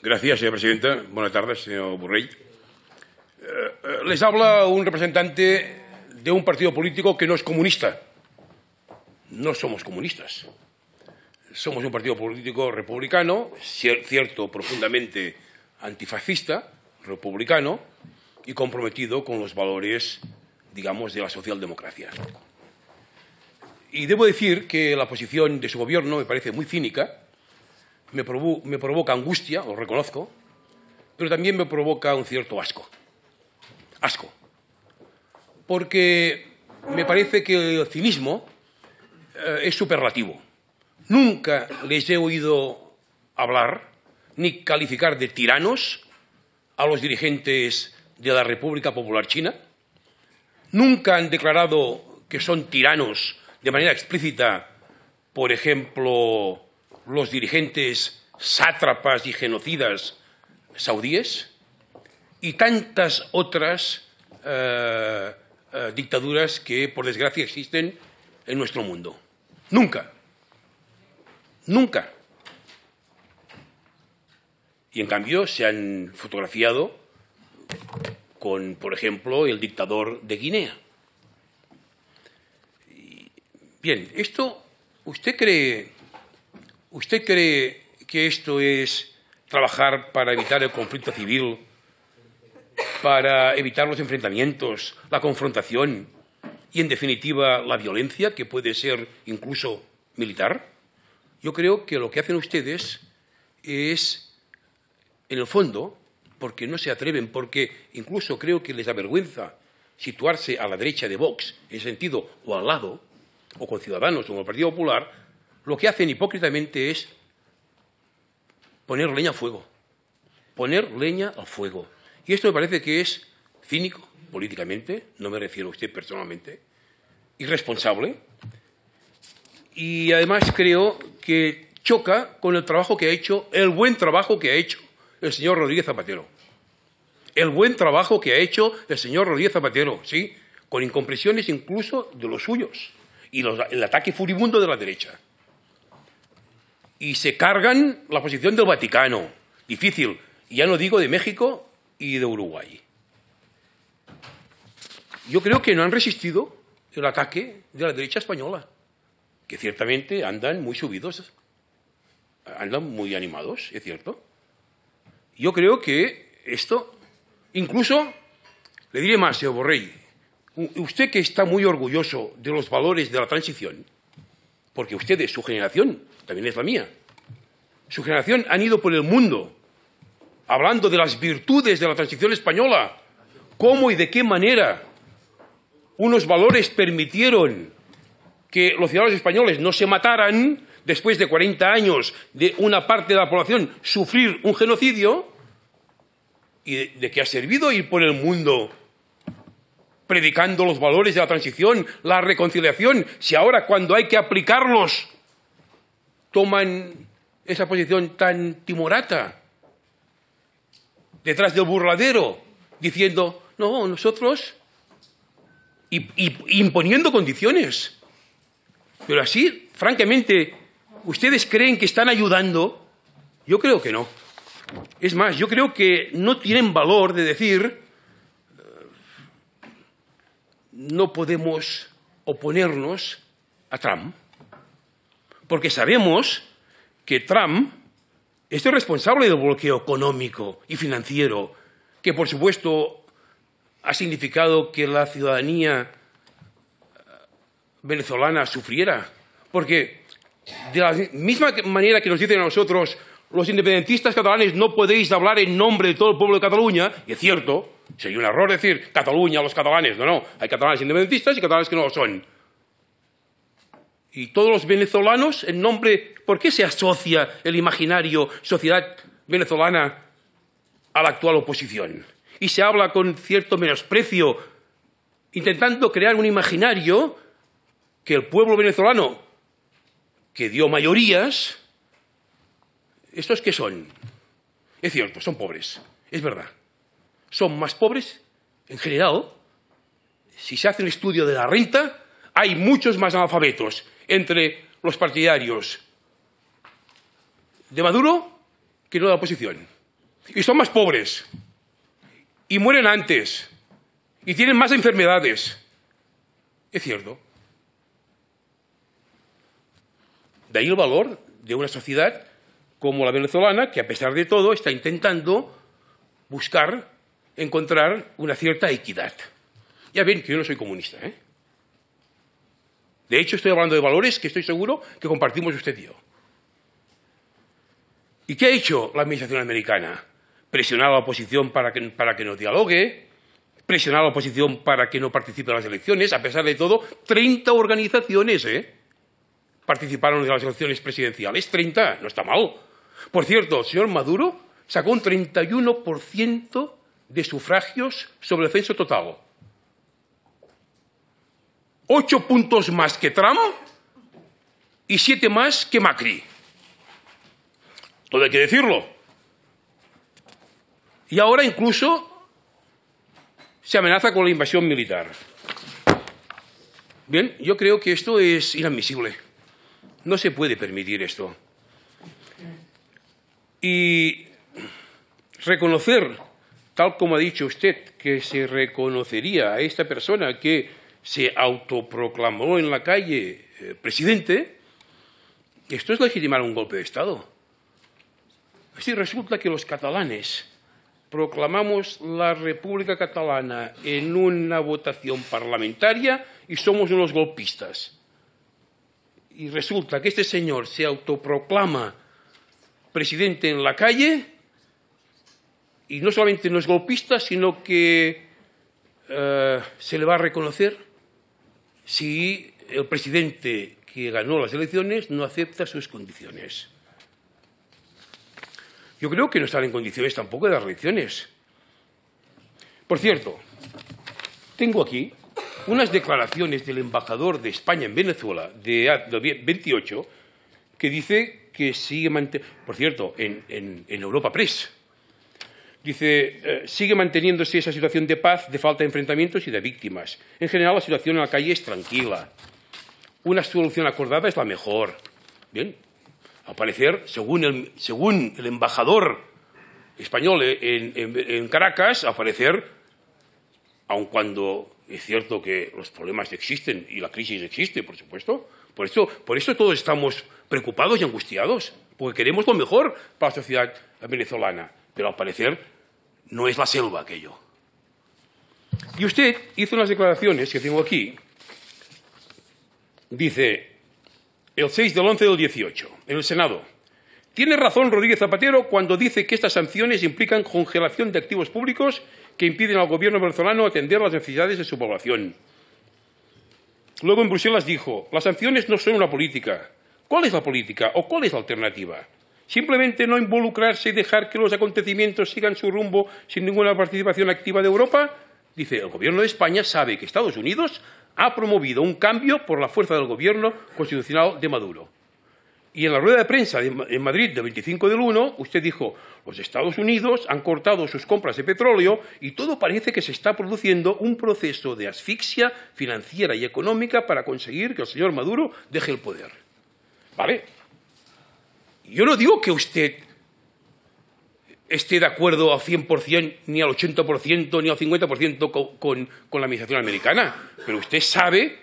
Gracias, señora presidenta. Buenas tardes, señor Burrell. Eh, eh, les habla un representante de un partido político que no es comunista. No somos comunistas. Somos un partido político republicano, cierto, profundamente antifascista, republicano y comprometido con los valores, digamos, de la socialdemocracia. Y debo decir que la posición de su gobierno me parece muy cínica, me, me provoca angustia, lo reconozco, pero también me provoca un cierto asco. Asco. Porque me parece que el cinismo eh, es superlativo. Nunca les he oído hablar ni calificar de tiranos a los dirigentes de la República Popular China. Nunca han declarado que son tiranos de manera explícita, por ejemplo, los dirigentes sátrapas y genocidas saudíes y tantas otras eh, eh, dictaduras que, por desgracia, existen en nuestro mundo. Nunca. Nunca. Y en cambio se han fotografiado con, por ejemplo, el dictador de Guinea. Bien, esto, ¿usted cree ¿Usted cree que esto es trabajar para evitar el conflicto civil, para evitar los enfrentamientos, la confrontación y, en definitiva, la violencia, que puede ser incluso militar? Yo creo que lo que hacen ustedes es, en el fondo, porque no se atreven, porque incluso creo que les avergüenza situarse a la derecha de Vox, en sentido, o al lado, o con Ciudadanos o con el Partido Popular, lo que hacen hipócritamente es poner leña al fuego, poner leña al fuego. Y esto me parece que es cínico políticamente, no me refiero a usted personalmente, irresponsable, y además creo que choca con el trabajo que ha hecho, el buen trabajo que ha hecho el señor Rodríguez Zapatero. El buen trabajo que ha hecho el señor Rodríguez Zapatero, ¿sí? Con incompresiones incluso de los suyos y el ataque furibundo de la derecha y se cargan la posición del Vaticano. Difícil. Ya no digo de México y de Uruguay. Yo creo que no han resistido el ataque de la derecha española, que ciertamente andan muy subidos, andan muy animados, es cierto. Yo creo que esto, incluso, le diré más, señor Borrell, usted que está muy orgulloso de los valores de la transición, porque ustedes, su generación, también es la mía, su generación han ido por el mundo hablando de las virtudes de la transición española, cómo y de qué manera unos valores permitieron que los ciudadanos españoles no se mataran después de 40 años de una parte de la población sufrir un genocidio y de, de qué ha servido ir por el mundo predicando los valores de la transición, la reconciliación, si ahora cuando hay que aplicarlos toman esa posición tan timorata, detrás del burladero, diciendo, no, nosotros, y, y imponiendo condiciones. Pero así, francamente, ¿ustedes creen que están ayudando? Yo creo que no. Es más, yo creo que no tienen valor de decir no podemos oponernos a Trump, porque sabemos que Trump es el responsable del bloqueo económico y financiero, que por supuesto ha significado que la ciudadanía eh, venezolana sufriera, porque de la misma manera que nos dicen a nosotros los independentistas catalanes no podéis hablar en nombre de todo el pueblo de Cataluña, y es cierto, sería un error decir Cataluña a los catalanes, no, no, hay catalanes independentistas y catalanes que no lo son. Y todos los venezolanos, en nombre, ¿por qué se asocia el imaginario sociedad venezolana a la actual oposición? Y se habla con cierto menosprecio, intentando crear un imaginario que el pueblo venezolano, que dio mayorías, ¿Estos qué son? Es cierto, pues son pobres, es verdad. Son más pobres, en general. Si se hace el estudio de la renta, hay muchos más analfabetos entre los partidarios de Maduro que no de la oposición. Y son más pobres, y mueren antes, y tienen más enfermedades. Es cierto. De ahí el valor de una sociedad como la venezolana, que a pesar de todo está intentando buscar, encontrar una cierta equidad. Ya ven que yo no soy comunista. ¿eh? De hecho, estoy hablando de valores que estoy seguro que compartimos usted y yo. ¿Y qué ha hecho la administración americana? Presionar a la oposición para que, para que no dialogue, presionar a la oposición para que no participe en las elecciones. A pesar de todo, 30 organizaciones ¿eh? participaron en las elecciones presidenciales. 30, no está mal. Por cierto, el señor Maduro sacó un 31% de sufragios sobre el censo total. Ocho puntos más que Tramo y siete más que Macri. Todo hay que decirlo. Y ahora incluso se amenaza con la invasión militar. Bien, yo creo que esto es inadmisible. No se puede permitir esto y reconocer, tal como ha dicho usted, que se reconocería a esta persona que se autoproclamó en la calle eh, presidente, esto es legitimar un golpe de Estado. Así resulta que los catalanes proclamamos la República Catalana en una votación parlamentaria y somos unos golpistas. Y resulta que este señor se autoproclama presidente en la calle y no solamente no es golpista, sino que eh, se le va a reconocer si el presidente que ganó las elecciones no acepta sus condiciones. Yo creo que no están en condiciones tampoco de las elecciones. Por cierto, tengo aquí unas declaraciones del embajador de España en Venezuela de 28 que dice que sigue manteniendo, por cierto, en, en, Europa Press, dice, eh, sigue manteniéndose esa situación de paz, de falta de enfrentamientos y de víctimas. En general, la situación en la calle es tranquila. Una solución acordada es la mejor. Bien, al parecer, según el, según el embajador español eh, en, en Caracas, al parecer, aun cuando es cierto que los problemas existen y la crisis existe, por supuesto, por eso, por eso todos estamos preocupados y angustiados, porque queremos lo mejor para la sociedad venezolana, pero al parecer no es la selva aquello. Y usted hizo unas declaraciones que tengo aquí. Dice, el 6 del 11 del 18, en el Senado, tiene razón Rodríguez Zapatero cuando dice que estas sanciones implican congelación de activos públicos que impiden al gobierno venezolano atender las necesidades de su población. Luego en Bruselas dijo, las sanciones no son una política, ¿Cuál es la política o cuál es la alternativa? ¿Simplemente no involucrarse y dejar que los acontecimientos sigan su rumbo sin ninguna participación activa de Europa? Dice, el Gobierno de España sabe que Estados Unidos ha promovido un cambio por la fuerza del Gobierno constitucional de Maduro. Y en la rueda de prensa en Madrid del 25 del 1, usted dijo, los Estados Unidos han cortado sus compras de petróleo y todo parece que se está produciendo un proceso de asfixia financiera y económica para conseguir que el señor Maduro deje el poder. ¿Vale? Yo no digo que usted esté de acuerdo al 100%, ni al 80%, ni al 50% con, la administración americana, pero usted sabe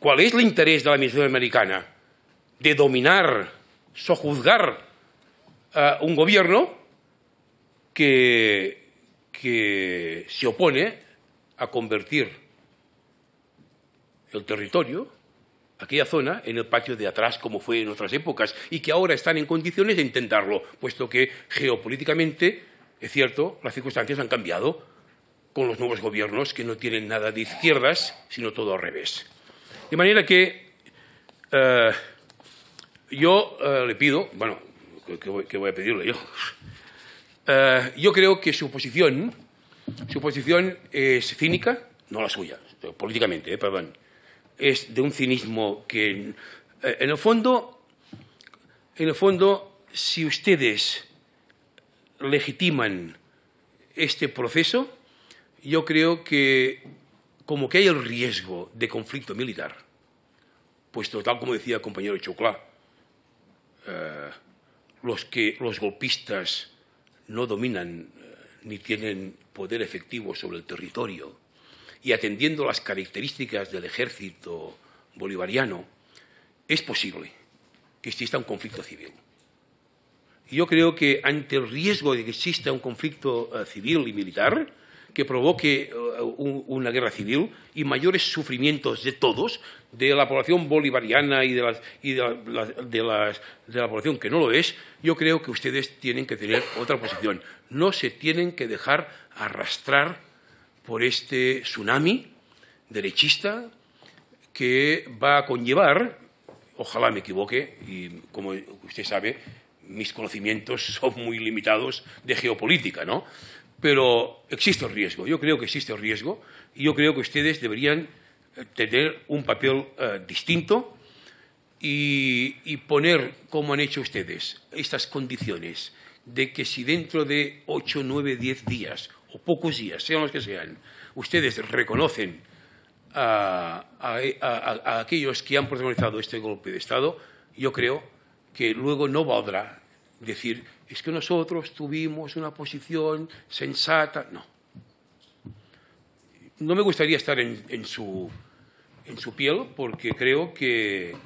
cuál es el interés de la administración americana de dominar, sojuzgar a eh, un gobierno que se opone a convertir el territorio aquella zona en el patio de atrás como fue en otras épocas y que ahora están en condiciones de intentarlo, puesto que geopolíticamente, es cierto, las circunstancias han cambiado con los nuevos gobiernos que no tienen nada de izquierdas, sino todo al revés. De manera que eh, yo eh, le pido, bueno, ¿qué voy a pedirle yo? Eh, yo creo que su posición, su posición es cínica, no la suya, políticamente, perdón, es de un cinismo que, eh, en el fondo, en el fondo, si ustedes legitiman este proceso, yo creo que como que hay el riesgo de conflicto militar, puesto tal como decía el compañero Choclá, eh, los que los golpistas no dominan eh, ni tienen poder efectivo sobre el territorio y atendiendo las características del ejército bolivariano, es posible que exista un conflicto civil. yo creo que ante el riesgo de que exista un conflicto eh, civil y militar que provoque eh, una guerra civil y mayores sufrimientos de todos, de la población bolivariana y, de la población que no lo es, yo creo que ustedes tienen que tener otra posición. No se tienen que dejar arrastrar por este tsunami derechista que va a conllevar, ojalá me equivoque, y como usted sabe, mis conocimientos son muy limitados de geopolítica, ¿no? Pero existe el riesgo, yo creo que existe el riesgo, y yo creo que ustedes deberían eh, tener un papel eh, distinto y, y poner, como han hecho ustedes, estas condiciones de que si dentro de 8, 9, 10 días o pocos días, sean los que sean, ustedes reconocen a, aquellos que han protagonizado este golpe de Estado, yo creo que luego no valdrá decir es que nosotros tuvimos una posición sensata. No. No me gustaría estar en, en, su, en su piel porque creo que,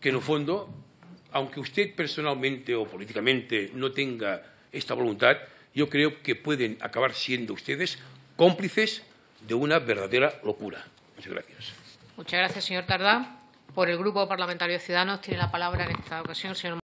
que en el fondo, aunque usted personalmente o políticamente no tenga esta voluntad, yo creo que pueden acabar siendo ustedes cómplices de una verdadera locura. Muchas gracias. Muchas gracias, señor Tardá. Por el Grupo Parlamentario Ciudadanos tiene la palabra en esta ocasión señor.